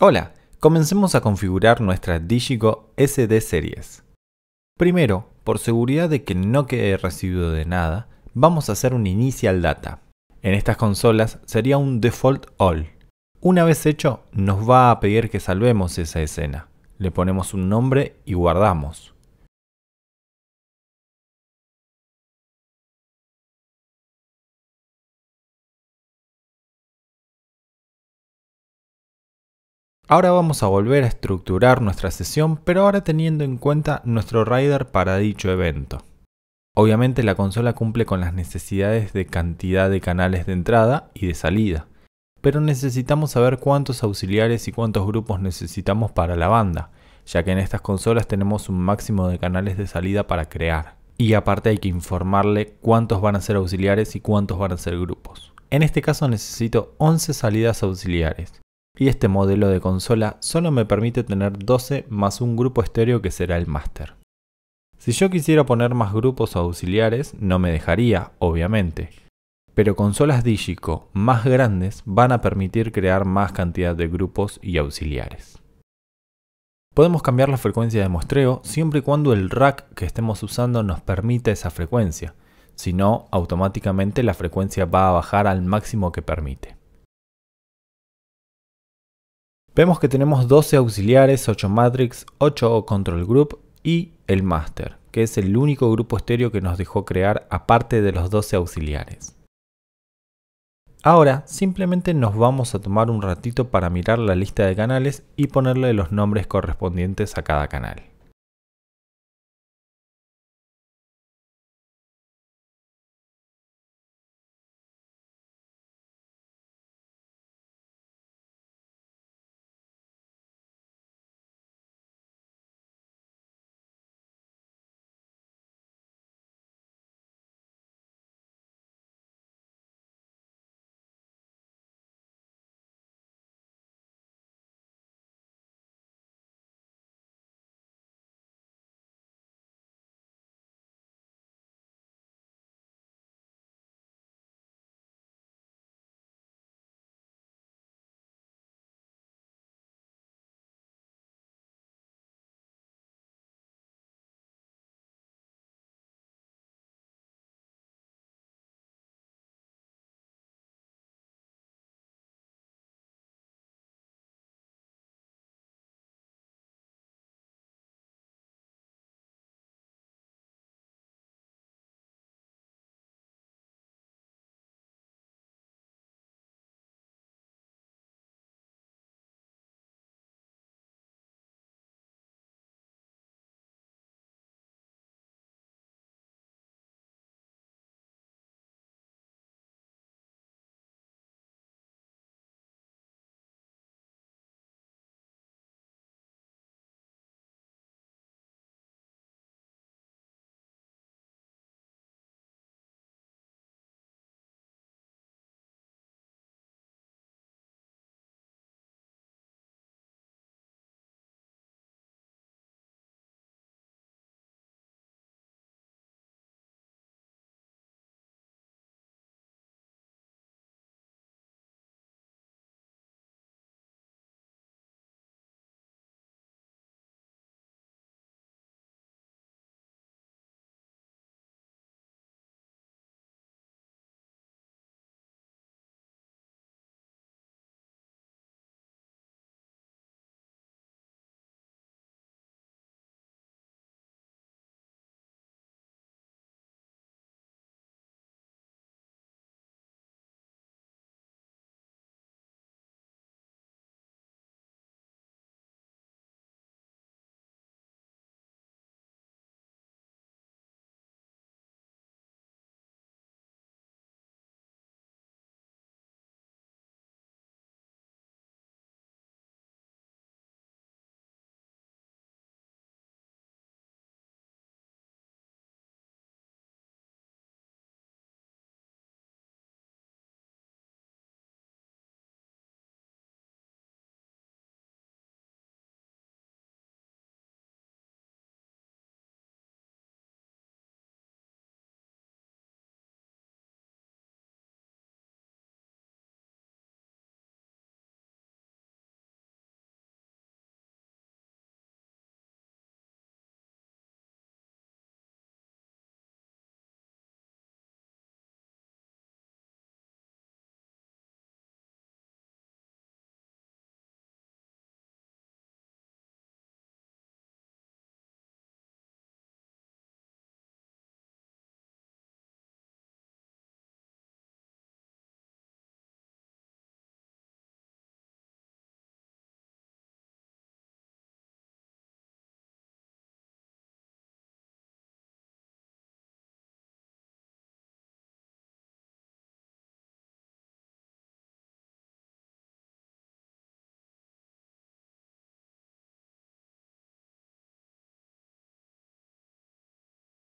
Hola, comencemos a configurar nuestra Digico SD Series. Primero, por seguridad de que no quede recibido de nada, vamos a hacer un Initial Data. En estas consolas sería un Default All. Una vez hecho, nos va a pedir que salvemos esa escena. Le ponemos un nombre y guardamos. Ahora vamos a volver a estructurar nuestra sesión, pero ahora teniendo en cuenta nuestro rider para dicho evento. Obviamente la consola cumple con las necesidades de cantidad de canales de entrada y de salida, pero necesitamos saber cuántos auxiliares y cuántos grupos necesitamos para la banda, ya que en estas consolas tenemos un máximo de canales de salida para crear. Y aparte hay que informarle cuántos van a ser auxiliares y cuántos van a ser grupos. En este caso necesito 11 salidas auxiliares, y este modelo de consola solo me permite tener 12 más un grupo estéreo que será el máster. Si yo quisiera poner más grupos auxiliares, no me dejaría, obviamente. Pero consolas Digico más grandes van a permitir crear más cantidad de grupos y auxiliares. Podemos cambiar la frecuencia de muestreo siempre y cuando el rack que estemos usando nos permita esa frecuencia, si no, automáticamente la frecuencia va a bajar al máximo que permite. Vemos que tenemos 12 auxiliares, 8 matrix, 8 control group y el master, que es el único grupo estéreo que nos dejó crear aparte de los 12 auxiliares. Ahora simplemente nos vamos a tomar un ratito para mirar la lista de canales y ponerle los nombres correspondientes a cada canal.